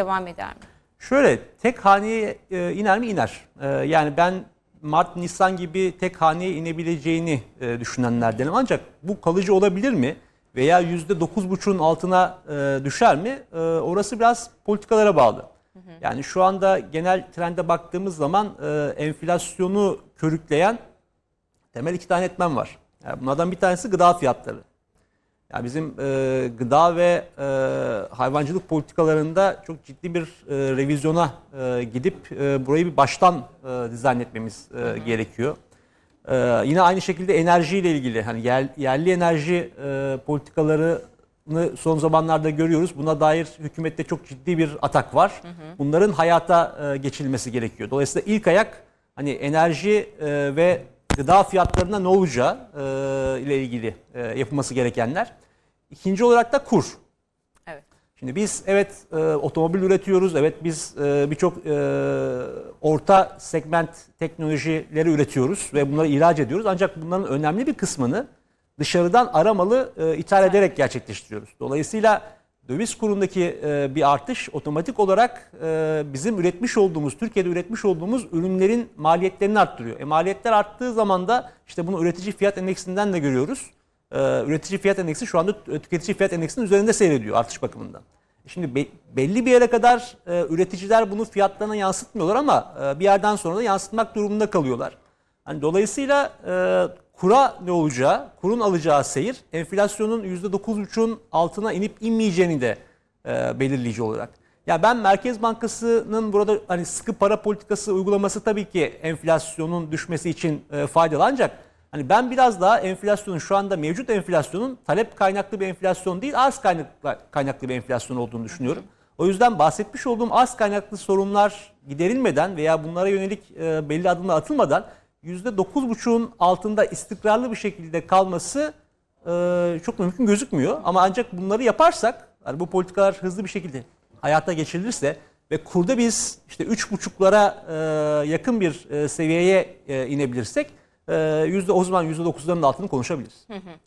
devam eder mi? Şöyle tek haneye e, iner mi iner. E, yani ben Mart, Nisan gibi tek haneye inebileceğini e, düşünenlerdenim. Ancak bu kalıcı olabilir mi? Veya yüzde dokuz %9,5'un altına e, düşer mi? E, orası biraz politikalara bağlı. Yani şu anda genel trende baktığımız zaman e, enflasyonu körükleyen temel iki tane etmen var. Yani bunlardan bir tanesi gıda fiyatları. Ya bizim e, gıda ve e, hayvancılık politikalarında çok ciddi bir e, revizyona e, gidip e, burayı bir baştan e, dizayn etmemiz e, gerekiyor. E, yine aynı şekilde enerjiyle ilgili hani yer, yerli enerji e, politikalarını son zamanlarda görüyoruz. Buna dair hükümette çok ciddi bir atak var. Hı hı. Bunların hayata e, geçilmesi gerekiyor. Dolayısıyla ilk ayak hani enerji e, ve gıda fiyatlarına ne olacağı e, ile ilgili e, yapılması gerekenler. İkinci olarak da kur. Evet. Şimdi biz evet e, otomobil üretiyoruz, evet biz e, birçok e, orta segment teknolojileri üretiyoruz ve bunları ihraç ediyoruz. Ancak bunların önemli bir kısmını dışarıdan aramalı e, ithal ederek gerçekleştiriyoruz. Dolayısıyla döviz kurundaki e, bir artış otomatik olarak e, bizim üretmiş olduğumuz, Türkiye'de üretmiş olduğumuz ürünlerin maliyetlerini arttırıyor. E maliyetler arttığı zaman da işte bunu üretici fiyat endeksinden de görüyoruz. E, üretici fiyat endeksi şu anda tüketici fiyat endeksinin üzerinde seyrediyor artış bakımından. Şimdi belli bir yere kadar üreticiler bunu fiyatlarına yansıtmıyorlar ama bir yerden sonra da yansıtmak durumunda kalıyorlar. Hani dolayısıyla e, kura ne olacağı, kurun alacağı seyir enflasyonun %9,5'un altına inip inmeyeceğini de e, belirleyici olarak. Ya ben Merkez Bankası'nın burada hani sıkı para politikası uygulaması tabii ki enflasyonun düşmesi için e, faydalı ancak hani ben biraz daha enflasyonun şu anda mevcut enflasyonun talep kaynaklı bir enflasyon değil arz kaynaklı, kaynaklı bir enflasyon olduğunu düşünüyorum. O yüzden bahsetmiş olduğum az kaynaklı sorunlar giderilmeden veya bunlara yönelik e, belli adımlar atılmadan %9,5'un altında istikrarlı bir şekilde kalması e, çok mümkün gözükmüyor. Ama ancak bunları yaparsak, yani bu politikalar hızlı bir şekilde hayata geçirilirse ve kurda biz işte 3,5'lara e, yakın bir e, seviyeye e, inebilirsek e, o zaman %9'ların altını konuşabiliriz. Hı hı.